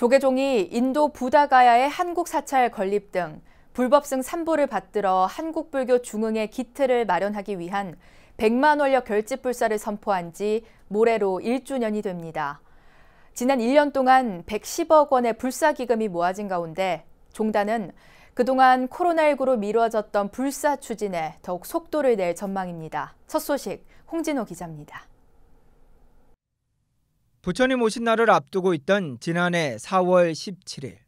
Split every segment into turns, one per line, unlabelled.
조계종이 인도 부다가야의 한국 사찰 건립 등 불법승 삼보를 받들어 한국불교 중흥의 기틀을 마련하기 위한 100만 원력 결집불사를 선포한 지 모레로 1주년이 됩니다. 지난 1년 동안 110억 원의 불사 기금이 모아진 가운데 종단은 그동안 코로나19로 미뤄졌던 불사 추진에 더욱 속도를 낼 전망입니다. 첫 소식 홍진호 기자입니다. 부처님 오신 날을 앞두고 있던 지난해 4월 17일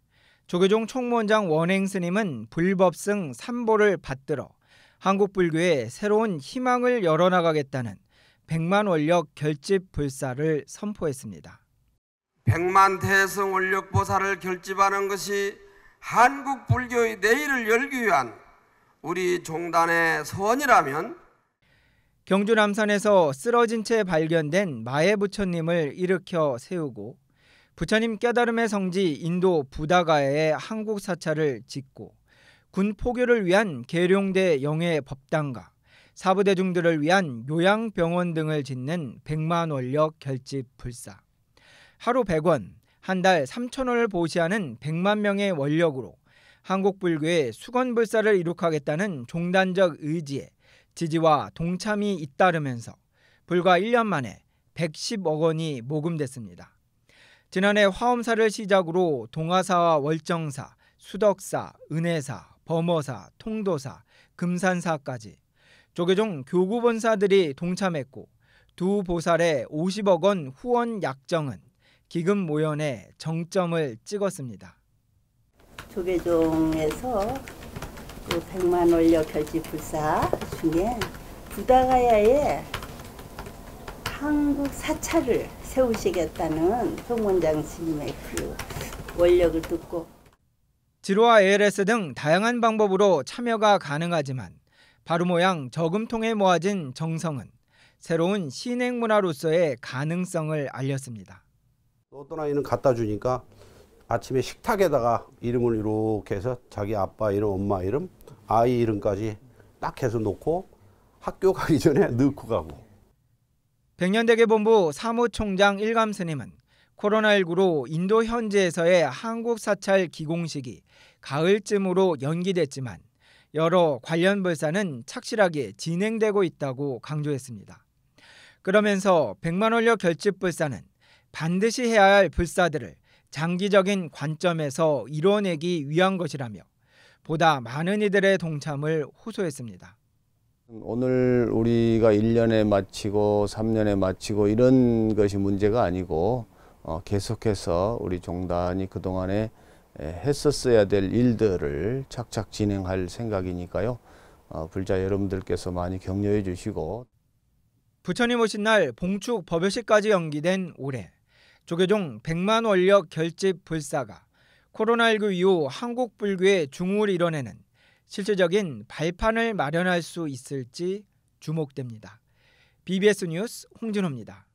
조계종 총무원장 원행 스님은 불법승 삼보를 받들어 한국 불교에 새로운 희망을 열어나가겠다는 100만 원력 결집 불사를 선포했습니다. 100만 대승 원력 보살을 결집하는 것이 한국 불교의 내일을 열기 위한 우리 종단의 소원이라면 경주 남산에서 쓰러진 채 발견된 마해 부처님을 일으켜 세우고 부처님 깨달음의 성지 인도 부다가에 한국 사찰을 짓고 군 포교를 위한 계룡대 영예 법당과 사부대중들을 위한 요양병원 등을 짓는 100만 원력 결집 불사 하루 100원 한 달 3천 원을 보시하는 100만 명의 원력으로 한국 불교의 수건 불사를 이룩하겠다는 종단적 의지에 지지와 동참이 잇따르면서 불과 1년 만에 110억 원이 모금됐습니다. 지난해 화엄사를 시작으로 동아사와 월정사, 수덕사, 은혜사, 범어사, 통도사, 금산사까지 조계종 교구본사들이 동참했고 두 보살의 50억 원 후원 약정은 기금 모연의 정점을 찍었습니다. 조계종에서 그 100만 원력 결집 불사 싶은 게 부다가야에 한국 사찰을 세우시겠다는 송원장 스님의 그 원력을 듣고 지로와 ALS 등 다양한 방법으로 참여가 가능하지만 바로 모양 저금통에 모아진 정성은 새로운 신행 문화로서의 가능성을 알렸습니다. 또또나이는 갖다 주니까 아침에 식탁에다가 이름을 이렇게 해서 자기 아빠 이름, 엄마 이름, 아이 이름까지 딱 해서 놓고 학교 가기 전에 넣고 가고. 백년대계 본부 사무총장 일감 스님은 코로나19로 인도 현지에서의 한국 사찰 기공식이 가을쯤으로 연기됐지만 여러 관련 불사는 착실하게 진행되고 있다고 강조했습니다. 그러면서 1만 원력 결집 불사는 반드시 해야 할 불사들을 장기적인 관점에서 이뤄내기 위한 것이라며 보다 많은 이들의 동참을 호소했습니다. 오늘 우리가 1년에 마치고 3년에 마치고 이런 것이 문제가 아니고 어, 계속해서 우리 종단이 그동안에 했었어야 될 일들을 착착 진행할 생각이니까요. 어, 불자 여러분들께서 많이 격려해 주시고 부처님 오신 날 봉축 법요식까지 연기된 올해 조계종 100만 원력 결집 불사가 코로나19 이후 한국 불교의 중후를 이뤄내는 실질적인 발판을 마련할 수 있을지 주목됩니다. BBS 뉴스 홍진호입니다.